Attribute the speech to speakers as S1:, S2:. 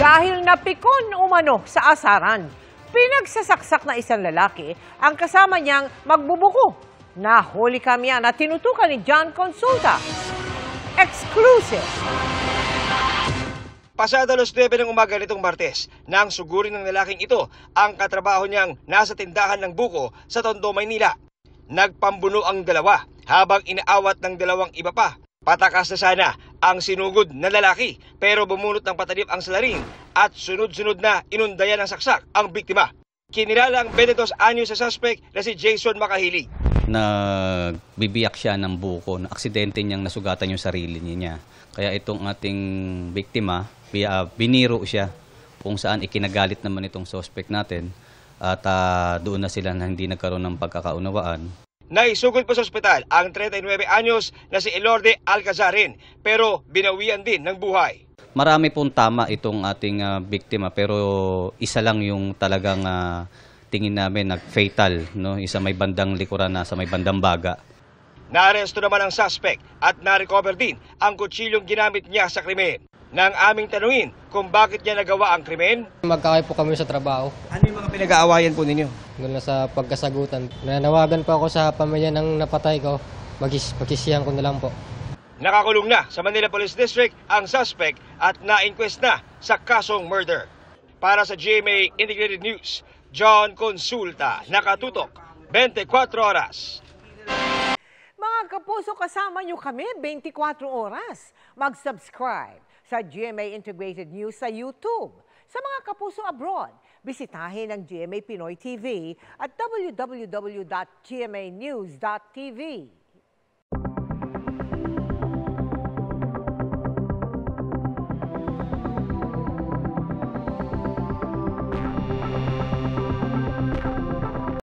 S1: Dahil napikon umano sa asaran, pinagsasaksak na isang lalaki ang kasama niyang magbubuko. na Nahuli kami yan at tinutukan ni John Consulta. Exclusive!
S2: Pasada los 9 ng umaga nitong Martes, nang sugurin ng lalaking ito ang katrabaho niyang nasa tindahan ng buko sa Tondo, Maynila. Nagpambuno ang dalawa habang inaawat ng dalawang iba pa. Patakas na sana ang sinugod na lalaki pero bumunot ng patalip ang salarin at sunod-sunod na inundayan ng saksak ang biktima. Kinilala ang 22 anyo sa suspect na si Jason Makahili.
S3: Nagbibiyak siya ng buko na aksidente niyang nasugatan yung sarili niya. Kaya itong ating biktima, ah, biniro siya kung saan ikinagalit naman itong suspect natin at uh, doon na sila na hindi nagkaroon ng pagkakaunawaan.
S2: Naisugod pa sa ospital ang 39 anyos na si Elorde Alcazarin pero binawian din ng buhay.
S3: Marami pong tama itong ating uh, biktima pero isa lang yung talagang uh, tingin namin nag-fatal. No? Isa may bandang likuran na sa may bandang baga.
S2: Naaresto naman ang suspect at narecover din ang kutsilyong ginamit niya sa krimen. Nang aming tanungin kung bakit niya nagawa ang krimen.
S3: Magkakay po kami sa trabaho. Ano yung mga pinag-aawayan po ninyo? Doon sa pagkasagutan. Nanawagan po ako sa pamilya ng napatay ko. Magis pagsisiyan ko na lang po.
S2: Nakakulong na sa Manila Police District ang suspect at na-inquest na sa kasong murder. Para sa GMA Integrated News, John Consulta, nakatutok, 24 oras
S1: puso, kasama nyo kami 24 oras. Mag-subscribe sa GMA Integrated News sa YouTube. Sa mga kapuso abroad, bisitahin ang GMA Pinoy TV at www.gmanews.tv.